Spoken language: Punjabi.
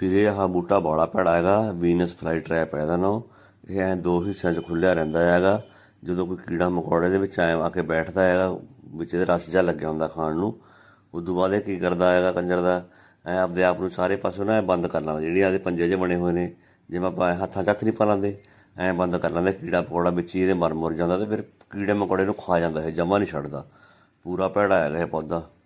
ਵੀਰੇ ਆਹ ਬੂਟਾ ਬੜਾ ਪੜਾ ਹੈਗਾ ਵੀਨਸ ਫਲਾਈ ਟ੍ਰੈਪ ਹੈ ਇਹਦਾ ਨਾਮ ਇਹ ਐ ਦੋ ਹਿੱਸਿਆਂ 'ਚ ਖੁੱਲਿਆ ਰਹਿੰਦਾ ਹੈਗਾ ਜਦੋਂ ਕੋਈ ਕੀੜਾ ਮਕੌੜੇ ਦੇ ਵਿੱਚ ਆ ਕੇ ਬੈਠਦਾ ਹੈਗਾ ਵਿੱਚ ਇਹਦੇ ਰਸ ਜਾ ਲੱਗਿਆ ਹੁੰਦਾ ਖਾਣ ਨੂੰ ਉਦੋਂ ਬਾਅਦ ਇਹ ਕੀ ਕਰਦਾ ਹੈਗਾ ਕੰਜਰ ਦਾ ਐ ਆਪਦੇ ਆਪ ਨੂੰ ਸਾਰੇ ਪਾਸੋਂ ਨਾ ਬੰਦ ਕਰ ਲੈਂਦਾ ਜਿਹੜੇ ਆਦੇ ਪੰਜੇ ਜੇ ਬਣੇ ਹੋਏ ਨੇ ਜਿਵੇਂ ਆਪਾਂ ਹੱਥਾਂ 'ਚ ਹੱਥ ਨਹੀਂ ਪਾਲਾਂਦੇ ਐ ਬੰਦ ਕਰ ਲੈਂਦਾ ਕੀੜਾ ਮਕੌੜਾ ਵਿੱਚ ਇਹਦੇ ਮਰ ਮੁਰ ਜਾਂਦਾ ਤੇ ਫਿਰ ਕੀੜੇ ਮਕੌੜੇ ਨੂੰ ਖਾ ਜਾਂਦਾ ਹੈ ਜਮਾ ਨਹੀਂ ਛੱਡਦਾ ਪੂਰਾ ਪੜਾ ਹੈਗਾ ਇਹ ਪੌਦਾ